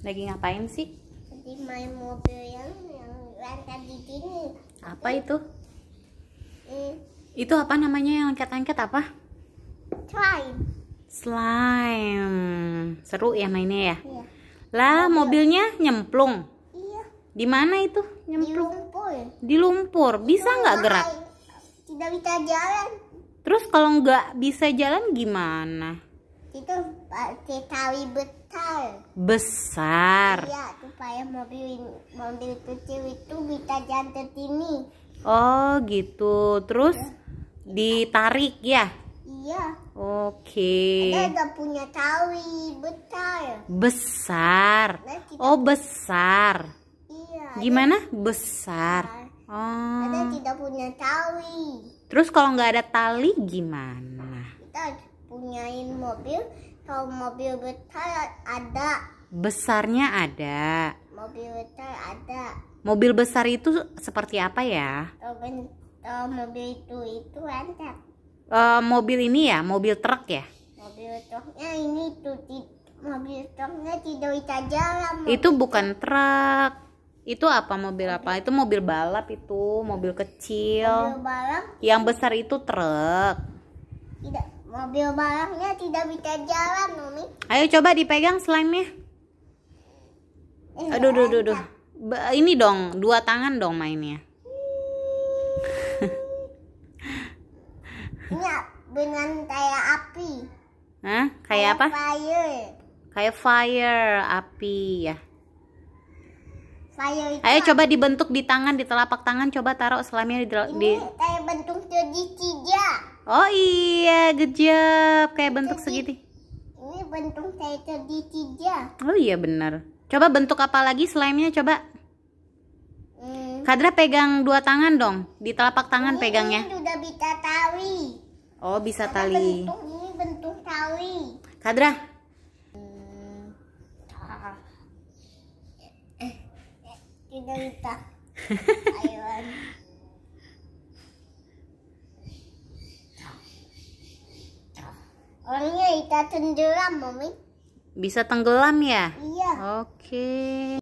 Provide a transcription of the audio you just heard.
Lagi ngapain sih? Lagi main mobil yang yang lancar di sini. Apa itu? Hmm. Itu apa namanya yang angkat-angkat apa? Slime. Slime. Seru ya mainnya ya? Iya. Lah, iya. mobilnya nyemplung. Iya. Di mana itu? Nyemplung. Di lumpur. Di lumpur. Bisa nggak gerak? Tidak bisa jalan. Terus kalau nggak bisa jalan gimana? itu tali besar. Besar. Iya, supaya mobil mobil kecil itu bisa jalan sini. Oh, gitu. Terus ya. ditarik ya? Iya. Oke. Okay. Ada punya tawi besar. Besar. Nah, oh, besar. Iya. Gimana? Besar. besar. Oh. Ada tidak punya tali Terus kalau nggak ada tali gimana? Kita punyain mobil kalau mobil besar ada besarnya ada mobil besar ada mobil besar itu seperti apa ya mobil, mobil itu itu ada uh, mobil ini ya mobil truk ya mobil truknya ini tuh mobil truknya tidak bisa jalan mobil itu bukan truk itu apa mobil apa itu mobil balap itu mobil kecil mobil balap yang besar itu truk tidak Mobil balapnya tidak bisa jalan, Mami. Ayo coba dipegang slime-nya. Aduh, aduh, aduh, aduh. Ini dong, dua tangan dong mainnya. Ini dengan kayak api. Hah? Kayak, kayak apa? Fire. Kayak fire, api ya. Ayo coba dibentuk di tangan, di telapak tangan. Coba taruh selamnya di. di... kayak bentuk tiga. Oh iya, job. Kayak bentuk segitih Ini bentuk kayak tiga. Oh iya benar. Coba bentuk apa lagi slime coba? Hmm. Kadra pegang dua tangan dong, di telapak tangan ini, pegangnya. Ini sudah bisa tali. Oh, bisa Kadra tali. Bentuk, ini bentuk tali. Kadra, kita Ayun. Orangnya itu tenggelam, Mami. Bisa tenggelam ya? Iya. Oke. Okay.